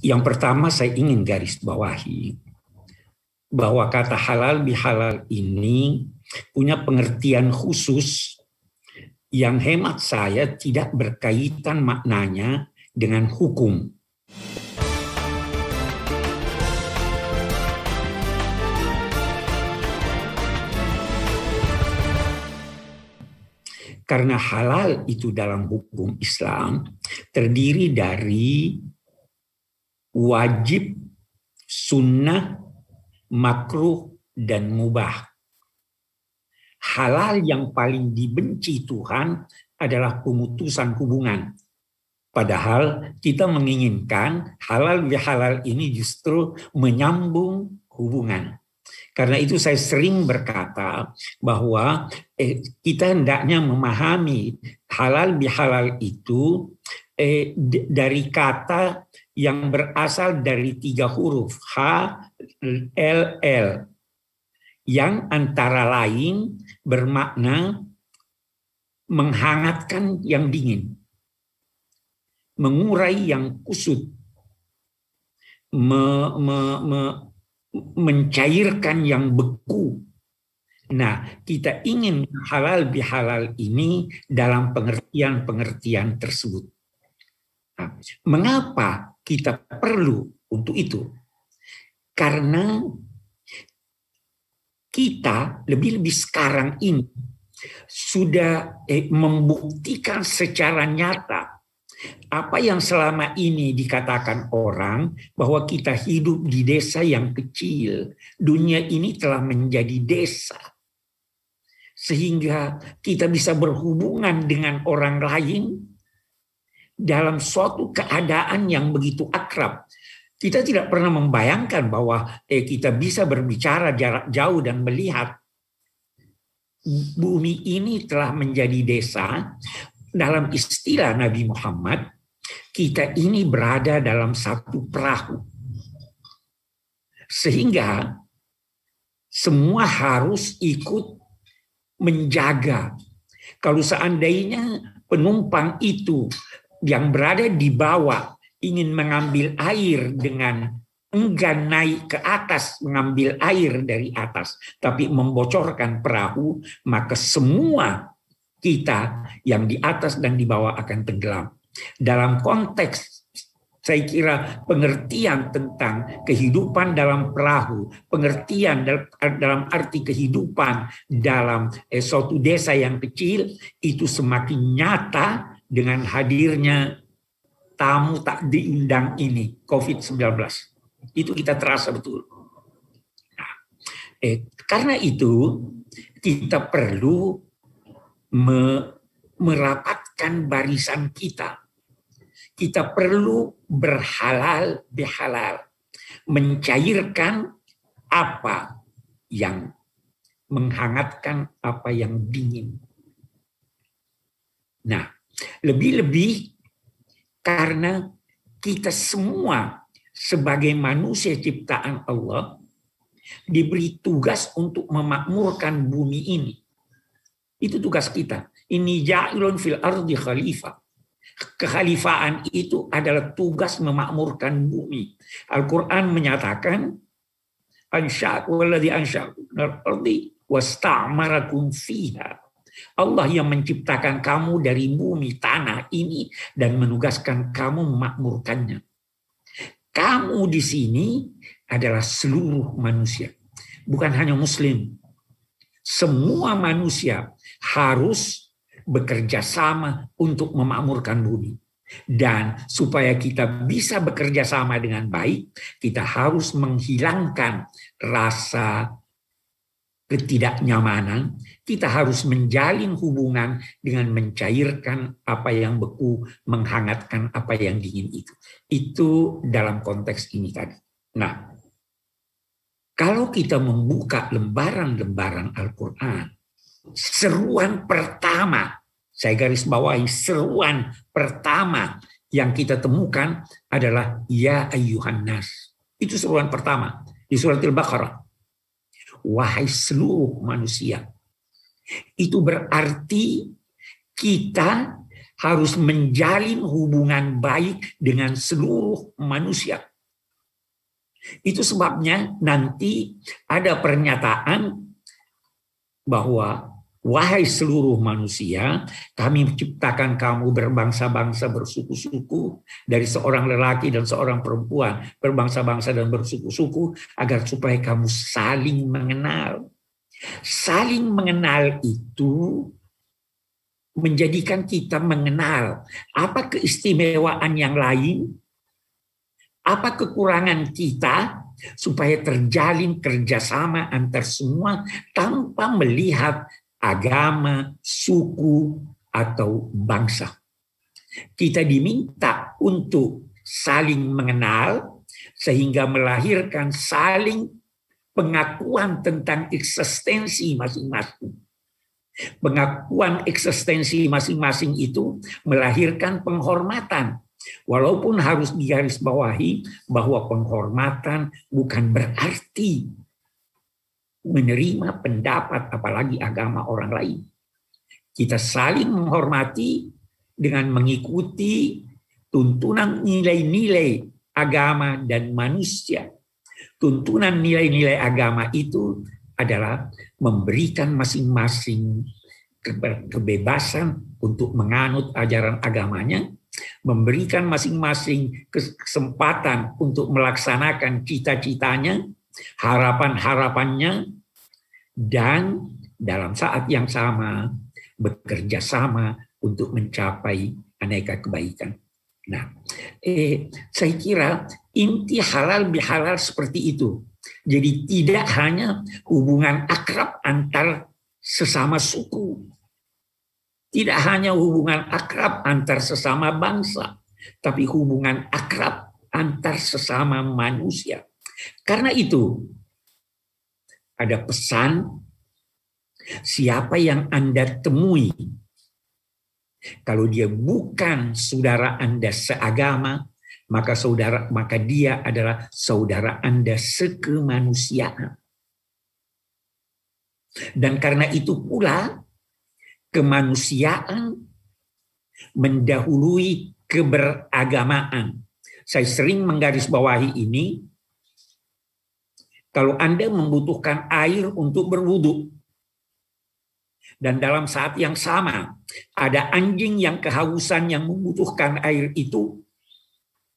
yang pertama saya ingin garis bawahi bahwa kata halal bihalal ini punya pengertian khusus yang hemat saya tidak berkaitan maknanya dengan hukum. Karena halal itu dalam hukum Islam terdiri dari wajib, sunnah, makruh, dan mubah. Halal yang paling dibenci Tuhan adalah pemutusan hubungan. Padahal kita menginginkan halal bihalal ini justru menyambung hubungan. Karena itu saya sering berkata bahwa eh, kita hendaknya memahami halal bihalal itu eh, dari kata yang berasal dari tiga huruf H, L, L yang antara lain bermakna menghangatkan yang dingin, mengurai yang kusut, me, me, me, mencairkan yang beku. Nah, kita ingin halal bihalal ini dalam pengertian-pengertian tersebut. Nah, mengapa kita perlu untuk itu. Karena kita lebih-lebih sekarang ini sudah eh, membuktikan secara nyata apa yang selama ini dikatakan orang bahwa kita hidup di desa yang kecil. Dunia ini telah menjadi desa. Sehingga kita bisa berhubungan dengan orang lain dalam suatu keadaan yang begitu akrab. Kita tidak pernah membayangkan bahwa eh, kita bisa berbicara jarak jauh dan melihat bumi ini telah menjadi desa. Dalam istilah Nabi Muhammad, kita ini berada dalam satu perahu. Sehingga semua harus ikut menjaga. Kalau seandainya penumpang itu yang berada di bawah ingin mengambil air dengan enggan naik ke atas mengambil air dari atas, tapi membocorkan perahu, maka semua kita yang di atas dan di bawah akan tenggelam. Dalam konteks saya kira pengertian tentang kehidupan dalam perahu, pengertian dalam arti kehidupan dalam eh, suatu desa yang kecil itu semakin nyata dengan hadirnya tamu tak diundang ini, COVID-19. Itu kita terasa betul. Nah, eh, karena itu, kita perlu me merapatkan barisan kita. Kita perlu berhalal bihalal, mencairkan apa yang menghangatkan apa yang dingin. Nah, lebih-lebih karena kita semua sebagai manusia ciptaan Allah diberi tugas untuk memakmurkan bumi ini. Itu tugas kita. Ini ja'ilun fil ardi khalifah. Kekhalifaan itu adalah tugas memakmurkan bumi. Al-Quran menyatakan, Ansha'u alladhi ansha'u ardi wasta'marakum fiha. Allah yang menciptakan kamu dari bumi tanah ini dan menugaskan kamu memakmurkannya. Kamu di sini adalah seluruh manusia, bukan hanya muslim. Semua manusia harus bekerja sama untuk memakmurkan bumi. Dan supaya kita bisa bekerja sama dengan baik, kita harus menghilangkan rasa ketidaknyamanan, kita harus menjalin hubungan dengan mencairkan apa yang beku, menghangatkan apa yang dingin itu. Itu dalam konteks ini tadi. Nah, kalau kita membuka lembaran-lembaran Al-Quran, seruan pertama, saya garis bawahi, seruan pertama yang kita temukan adalah Ya Ayyuhannas. Itu seruan pertama di surat Al-Baqarah wahai seluruh manusia. Itu berarti kita harus menjalin hubungan baik dengan seluruh manusia. Itu sebabnya nanti ada pernyataan bahwa Wahai seluruh manusia, kami menciptakan kamu berbangsa-bangsa bersuku-suku dari seorang lelaki dan seorang perempuan, berbangsa-bangsa dan bersuku-suku agar supaya kamu saling mengenal. Saling mengenal itu menjadikan kita mengenal apa keistimewaan yang lain, apa kekurangan kita, supaya terjalin kerjasama antar semua tanpa melihat agama, suku, atau bangsa. Kita diminta untuk saling mengenal sehingga melahirkan saling pengakuan tentang eksistensi masing-masing. Pengakuan eksistensi masing-masing itu melahirkan penghormatan. Walaupun harus digarisbawahi bahwa penghormatan bukan berarti menerima pendapat apalagi agama orang lain. Kita saling menghormati dengan mengikuti tuntunan nilai-nilai agama dan manusia. Tuntunan nilai-nilai agama itu adalah memberikan masing-masing kebebasan untuk menganut ajaran agamanya, memberikan masing-masing kesempatan untuk melaksanakan cita-citanya, harapan-harapannya dan dalam saat yang sama bekerja sama untuk mencapai aneka kebaikan. Nah, eh, saya kira inti halal bihalal seperti itu. Jadi tidak hanya hubungan akrab antar sesama suku, tidak hanya hubungan akrab antar sesama bangsa, tapi hubungan akrab antar sesama manusia. Karena itu, ada pesan siapa yang Anda temui. Kalau dia bukan saudara Anda seagama, maka saudara maka dia adalah saudara Anda sekemanusiaan. Dan karena itu pula kemanusiaan mendahului keberagamaan. Saya sering menggarisbawahi ini kalau Anda membutuhkan air untuk berwudhu, dan dalam saat yang sama ada anjing yang kehausan yang membutuhkan air itu,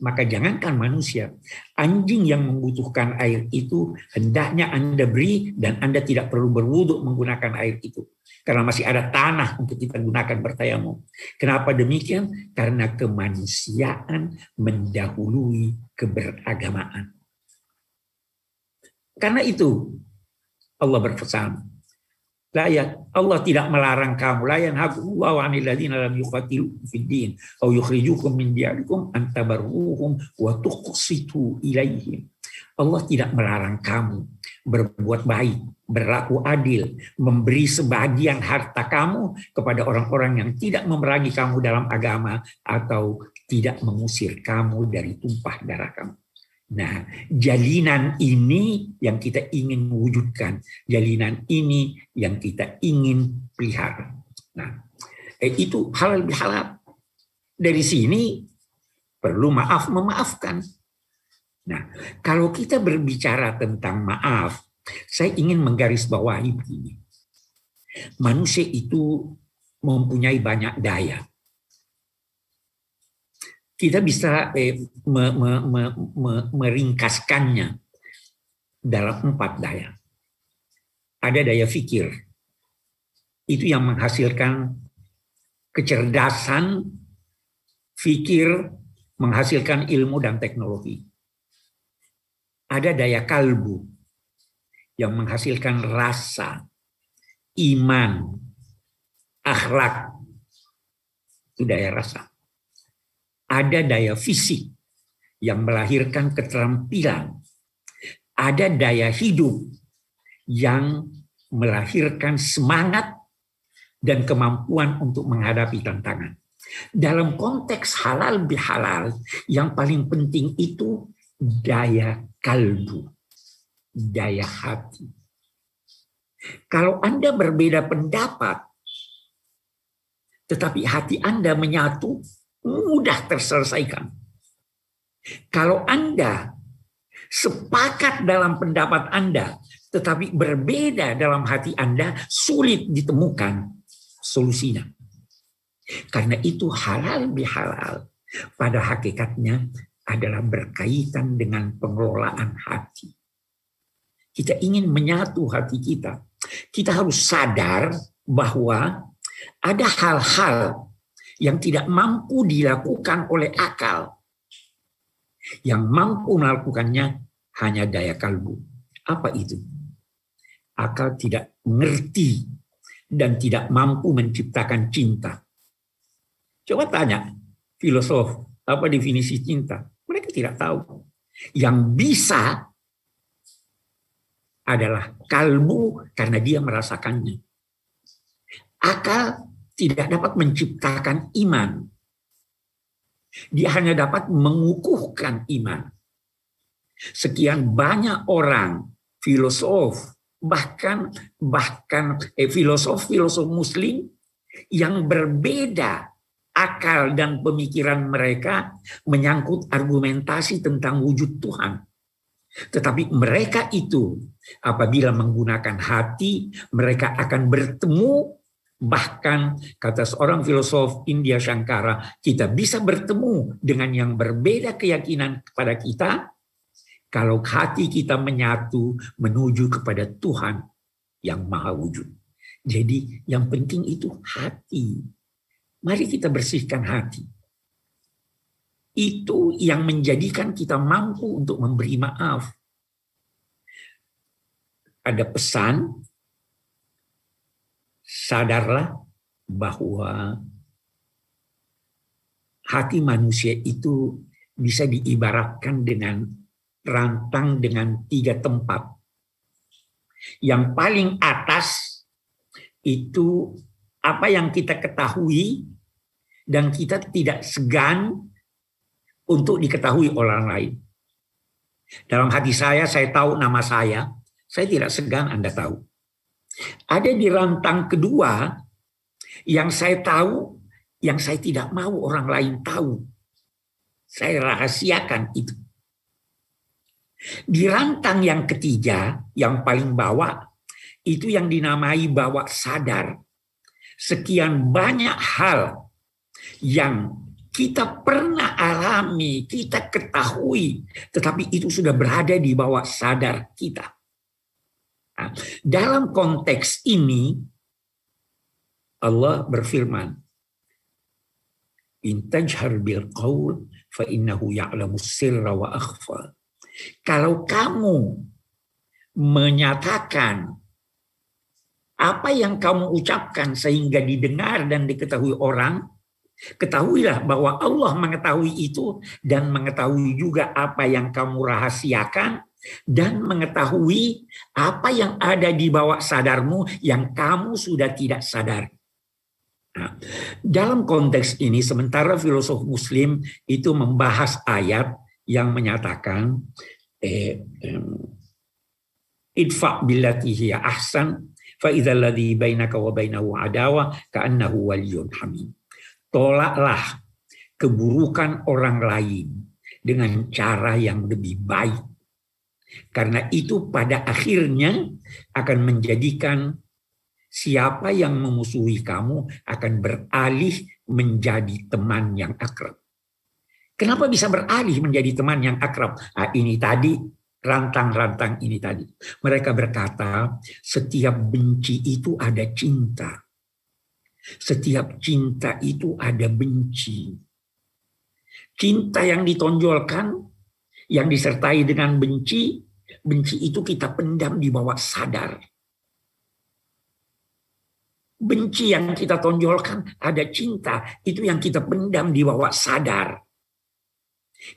maka jangankan manusia, anjing yang membutuhkan air itu hendaknya Anda beri dan Anda tidak perlu berwuduk menggunakan air itu. Karena masih ada tanah untuk kita gunakan bertayamu Kenapa demikian? Karena kemanusiaan mendahului keberagamaan. Karena itu Allah berpesan. Layak Allah tidak melarang kamu layan hakullahu wa ladzina lam yuqatilukum fiddin au yukhrijukum min diyarikum antabaruhum wa tuqsitu ilaihim. Allah tidak melarang kamu berbuat baik, berlaku adil, memberi sebagian harta kamu kepada orang-orang yang tidak memerangi kamu dalam agama atau tidak mengusir kamu dari tumpah darah kamu. Nah, jalinan ini yang kita ingin wujudkan, jalinan ini yang kita ingin pelihara. Nah, eh, itu halal bihalal. Dari sini perlu maaf memaafkan. Nah, kalau kita berbicara tentang maaf, saya ingin menggarisbawahi begini. Manusia itu mempunyai banyak daya kita bisa eh, me, me, me, me, meringkaskannya dalam empat daya. Ada daya fikir, itu yang menghasilkan kecerdasan, fikir, menghasilkan ilmu dan teknologi. Ada daya kalbu yang menghasilkan rasa, iman, akhlak, itu daya rasa ada daya fisik yang melahirkan keterampilan. Ada daya hidup yang melahirkan semangat dan kemampuan untuk menghadapi tantangan. Dalam konteks halal bihalal, yang paling penting itu daya kalbu, daya hati. Kalau Anda berbeda pendapat, tetapi hati Anda menyatu, mudah terselesaikan. Kalau Anda sepakat dalam pendapat Anda, tetapi berbeda dalam hati Anda, sulit ditemukan solusinya. Karena itu halal bihalal pada hakikatnya adalah berkaitan dengan pengelolaan hati. Kita ingin menyatu hati kita. Kita harus sadar bahwa ada hal-hal yang tidak mampu dilakukan oleh akal. Yang mampu melakukannya hanya daya kalbu. Apa itu? Akal tidak mengerti dan tidak mampu menciptakan cinta. Coba tanya filosof, apa definisi cinta? Mereka tidak tahu. Yang bisa adalah kalbu karena dia merasakannya. Akal tidak dapat menciptakan iman. Dia hanya dapat mengukuhkan iman. Sekian banyak orang, filosof, bahkan bahkan eh, filosof filosof muslim yang berbeda akal dan pemikiran mereka menyangkut argumentasi tentang wujud Tuhan. Tetapi mereka itu apabila menggunakan hati, mereka akan bertemu Bahkan kata seorang filosof India Shankara, kita bisa bertemu dengan yang berbeda keyakinan kepada kita kalau hati kita menyatu menuju kepada Tuhan yang maha wujud. Jadi yang penting itu hati. Mari kita bersihkan hati. Itu yang menjadikan kita mampu untuk memberi maaf. Ada pesan sadarlah bahwa hati manusia itu bisa diibaratkan dengan rantang dengan tiga tempat. Yang paling atas itu apa yang kita ketahui dan kita tidak segan untuk diketahui orang lain. Dalam hati saya, saya tahu nama saya, saya tidak segan Anda tahu. Ada di rantang kedua yang saya tahu, yang saya tidak mau orang lain tahu. Saya rahasiakan itu. Di rantang yang ketiga, yang paling bawah, itu yang dinamai bawah sadar. Sekian banyak hal yang kita pernah alami, kita ketahui, tetapi itu sudah berada di bawah sadar kita. Nah, dalam konteks ini Allah berfirman, Intajhar bil fa innahu ya'lamu sirra wa akhfa." Kalau kamu menyatakan apa yang kamu ucapkan sehingga didengar dan diketahui orang, ketahuilah bahwa Allah mengetahui itu dan mengetahui juga apa yang kamu rahasiakan dan mengetahui apa yang ada di bawah sadarmu yang kamu sudah tidak sadar. Nah, dalam konteks ini, sementara filosof Muslim itu membahas ayat yang menyatakan eh, idfa billatihi ahsan fa idzalladzi bainaka wa bainahu adawa ka'annahu waliyyun hamim. Tolaklah keburukan orang lain dengan cara yang lebih baik karena itu pada akhirnya akan menjadikan siapa yang memusuhi kamu akan beralih menjadi teman yang akrab. Kenapa bisa beralih menjadi teman yang akrab? Nah, ini tadi rantang-rantang ini tadi. Mereka berkata, setiap benci itu ada cinta. Setiap cinta itu ada benci. Cinta yang ditonjolkan yang disertai dengan benci, benci itu kita pendam di bawah sadar. Benci yang kita tonjolkan ada cinta, itu yang kita pendam di bawah sadar.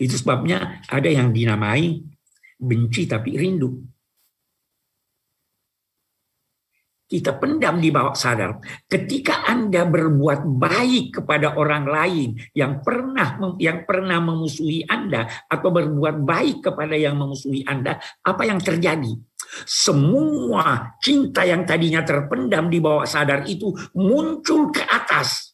Itu sebabnya ada yang dinamai benci tapi rindu. kita pendam di bawah sadar. Ketika Anda berbuat baik kepada orang lain yang pernah yang pernah memusuhi Anda atau berbuat baik kepada yang memusuhi Anda, apa yang terjadi? Semua cinta yang tadinya terpendam di bawah sadar itu muncul ke atas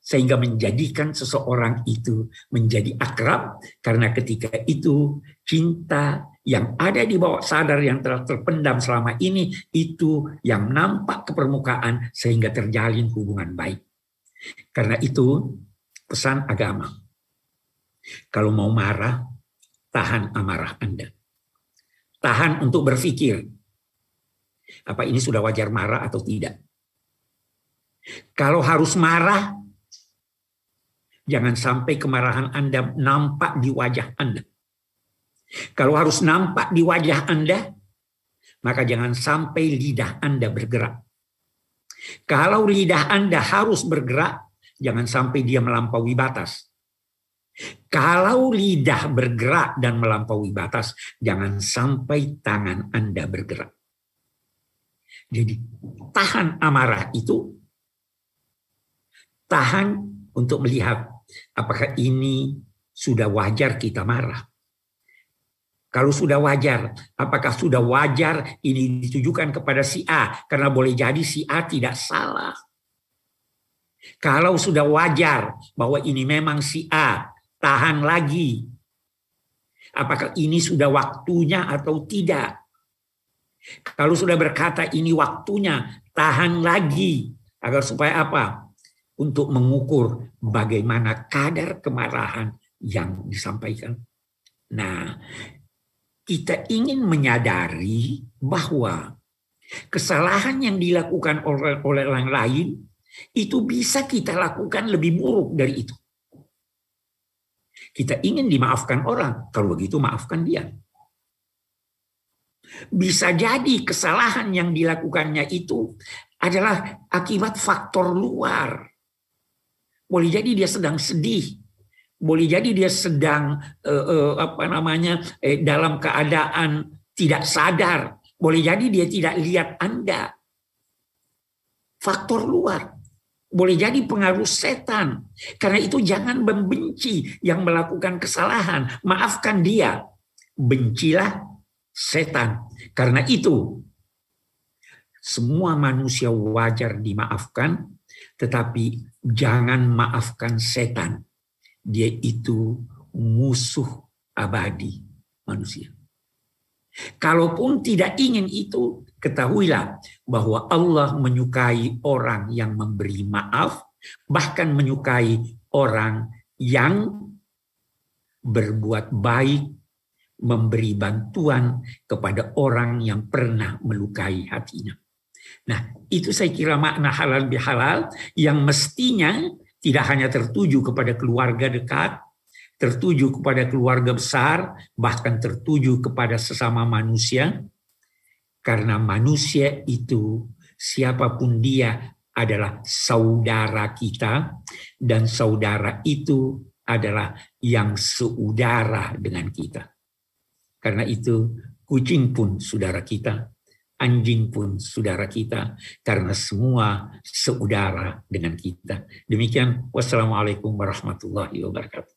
sehingga menjadikan seseorang itu menjadi akrab karena ketika itu cinta yang ada di bawah sadar yang telah terpendam selama ini itu yang nampak ke permukaan sehingga terjalin hubungan baik. Karena itu pesan agama. Kalau mau marah, tahan amarah Anda. Tahan untuk berpikir. Apa ini sudah wajar marah atau tidak? Kalau harus marah, jangan sampai kemarahan Anda nampak di wajah Anda kalau harus nampak di wajah Anda, maka jangan sampai lidah Anda bergerak. Kalau lidah Anda harus bergerak, jangan sampai dia melampaui batas. Kalau lidah bergerak dan melampaui batas, jangan sampai tangan Anda bergerak. Jadi, tahan amarah itu, tahan untuk melihat apakah ini sudah wajar kita marah. Kalau sudah wajar, apakah sudah wajar ini ditujukan kepada si A? Karena boleh jadi si A tidak salah. Kalau sudah wajar bahwa ini memang si A, tahan lagi. Apakah ini sudah waktunya atau tidak? Kalau sudah berkata ini waktunya, tahan lagi agar supaya apa? Untuk mengukur bagaimana kadar kemarahan yang disampaikan. Nah, kita ingin menyadari bahwa kesalahan yang dilakukan oleh, orang lain itu bisa kita lakukan lebih buruk dari itu. Kita ingin dimaafkan orang, kalau begitu maafkan dia. Bisa jadi kesalahan yang dilakukannya itu adalah akibat faktor luar. Boleh jadi dia sedang sedih, boleh jadi dia sedang eh, eh, apa namanya eh, dalam keadaan tidak sadar boleh jadi dia tidak lihat anda faktor luar boleh jadi pengaruh setan karena itu jangan membenci yang melakukan kesalahan maafkan dia bencilah setan karena itu semua manusia wajar dimaafkan tetapi jangan maafkan setan dia itu musuh abadi manusia. Kalaupun tidak ingin itu, ketahuilah bahwa Allah menyukai orang yang memberi maaf, bahkan menyukai orang yang berbuat baik, memberi bantuan kepada orang yang pernah melukai hatinya. Nah, itu saya kira makna halal bihalal yang mestinya tidak hanya tertuju kepada keluarga dekat, tertuju kepada keluarga besar, bahkan tertuju kepada sesama manusia. Karena manusia itu, siapapun dia adalah saudara kita, dan saudara itu adalah yang seudara dengan kita. Karena itu, kucing pun saudara kita, anjing pun saudara kita karena semua seudara dengan kita. Demikian wassalamualaikum warahmatullahi wabarakatuh.